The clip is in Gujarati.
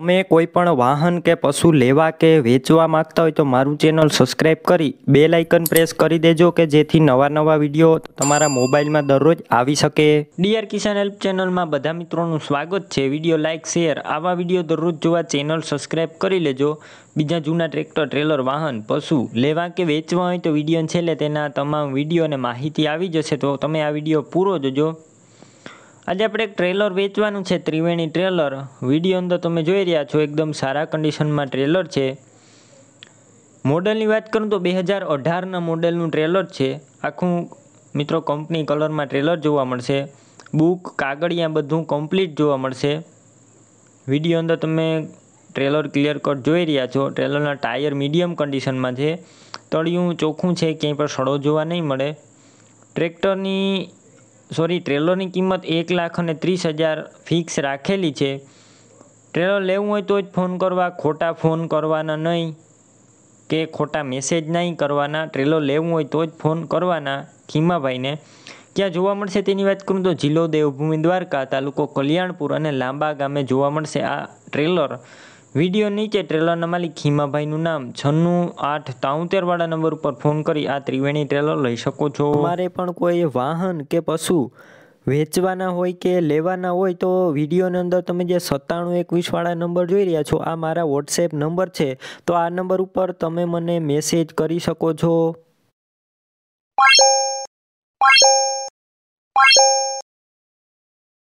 તમે કોઈ પણ વાહન કે પશુ લેવા કે વેચવા માંગતા હોય તો મારું ચેનલ સબસ્ક્રાઈબ કરી બે લાઇકન પ્રેસ કરી દેજો કે જેથી નવા નવા વિડીયો તમારા મોબાઈલમાં દરરોજ આવી શકે ડીઆર કિસાન હેલ્પ ચેનલમાં બધા મિત્રોનું સ્વાગત છે વિડીયો લાઇક શેર આવા વિડીયો દરરોજ જોવા ચેનલ સબસ્ક્રાઈબ કરી લેજો બીજા જૂના ટ્રેક્ટર ટ્રેલર વાહન પશુ લેવા કે વેચવા હોય તો વિડીયો છેલ્લે તેના તમામ વિડીયો અને માહિતી આવી જશે તો તમે આ વિડીયો પૂરો જોજો આજે આપણે એક ટ્રેલર વેચવાનું છે ત્રિવેણી ટ્રેલર વિડીયો અંદર તમે જોઈ રહ્યા છો એકદમ સારા કન્ડિશનમાં ટ્રેલર છે મોડલની વાત કરું તો બે હજાર અઢારના મોડેલનું ટ્રેલર છે આખું મિત્રો કંપની કલરમાં ટ્રેલર જોવા મળશે બુક કાગળિયા બધું કમ્પ્લીટ જોવા મળશે વિડીયો અંદર તમે ટ્રેલર ક્લિયર કટ જોઈ રહ્યા છો ટ્રેલરના ટાયર મીડિયમ કન્ડિશનમાં છે તળિયું ચોખ્ખું છે ક્યાંય પર સડો જોવા નહીં મળે ટ્રેક્ટરની સોરી ટ્રેલરની કિંમત એક લાખ અને ત્રીસ હજાર ફિક્સ રાખેલી છે ટ્રેલર લેવું હોય તો જ ફોન કરવા ખોટા ફોન કરવાના નહીં કે ખોટા મેસેજ નહીં કરવાના ટ્રેલર લેવું હોય તો જ ફોન કરવાના ખીમાભાઈને ક્યાં જોવા મળશે તેની વાત કરું તો જિલ્લો દેવભૂમિ દ્વારકા તાલુકો કલ્યાણપુર અને લાંબા ગામે જોવા મળશે આ ટ્રેલર વિડીયો નીચે ટ્રેલરના માલિક ખીમાભાઈનું નામ છન્નું આઠ તાઉતેરવાળા નંબર ઉપર ફોન કરી આ ત્રિવેણી ટ્રેલર લઈ શકો છો મારે પણ કોઈ વાહન કે પશુ વેચવાના હોય કે લેવાના હોય તો વિડીયોની અંદર તમે જે સત્તાણું એકવીસવાળા નંબર જોઈ રહ્યા છો આ મારા વોટ્સએપ નંબર છે તો આ નંબર ઉપર તમે મને મેસેજ કરી શકો છો